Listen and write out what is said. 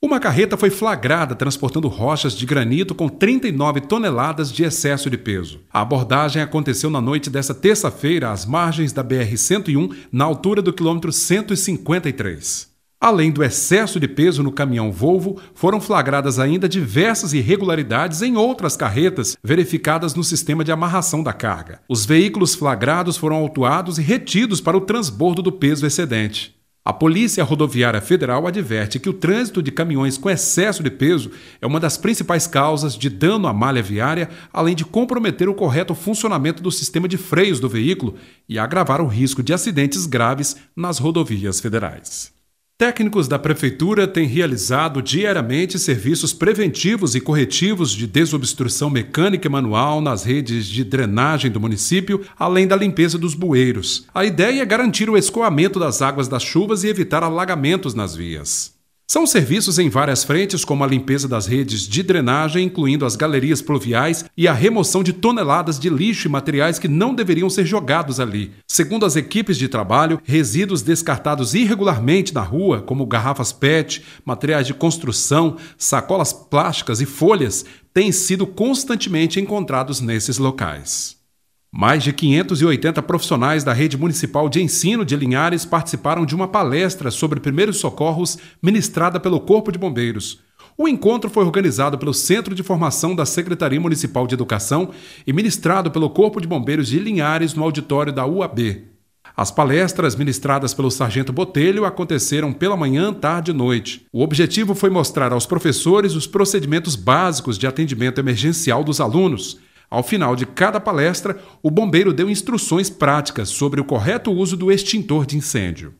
Uma carreta foi flagrada transportando rochas de granito com 39 toneladas de excesso de peso. A abordagem aconteceu na noite desta terça-feira às margens da BR-101, na altura do quilômetro 153. Além do excesso de peso no caminhão Volvo, foram flagradas ainda diversas irregularidades em outras carretas verificadas no sistema de amarração da carga. Os veículos flagrados foram autuados e retidos para o transbordo do peso excedente. A Polícia Rodoviária Federal adverte que o trânsito de caminhões com excesso de peso é uma das principais causas de dano à malha viária, além de comprometer o correto funcionamento do sistema de freios do veículo e agravar o risco de acidentes graves nas rodovias federais. Técnicos da Prefeitura têm realizado diariamente serviços preventivos e corretivos de desobstrução mecânica e manual nas redes de drenagem do município, além da limpeza dos bueiros. A ideia é garantir o escoamento das águas das chuvas e evitar alagamentos nas vias. São serviços em várias frentes, como a limpeza das redes de drenagem, incluindo as galerias pluviais e a remoção de toneladas de lixo e materiais que não deveriam ser jogados ali. Segundo as equipes de trabalho, resíduos descartados irregularmente na rua, como garrafas PET, materiais de construção, sacolas plásticas e folhas, têm sido constantemente encontrados nesses locais. Mais de 580 profissionais da rede municipal de ensino de Linhares participaram de uma palestra sobre primeiros socorros ministrada pelo Corpo de Bombeiros. O encontro foi organizado pelo Centro de Formação da Secretaria Municipal de Educação e ministrado pelo Corpo de Bombeiros de Linhares no auditório da UAB. As palestras ministradas pelo Sargento Botelho aconteceram pela manhã, tarde e noite. O objetivo foi mostrar aos professores os procedimentos básicos de atendimento emergencial dos alunos ao final de cada palestra, o bombeiro deu instruções práticas sobre o correto uso do extintor de incêndio.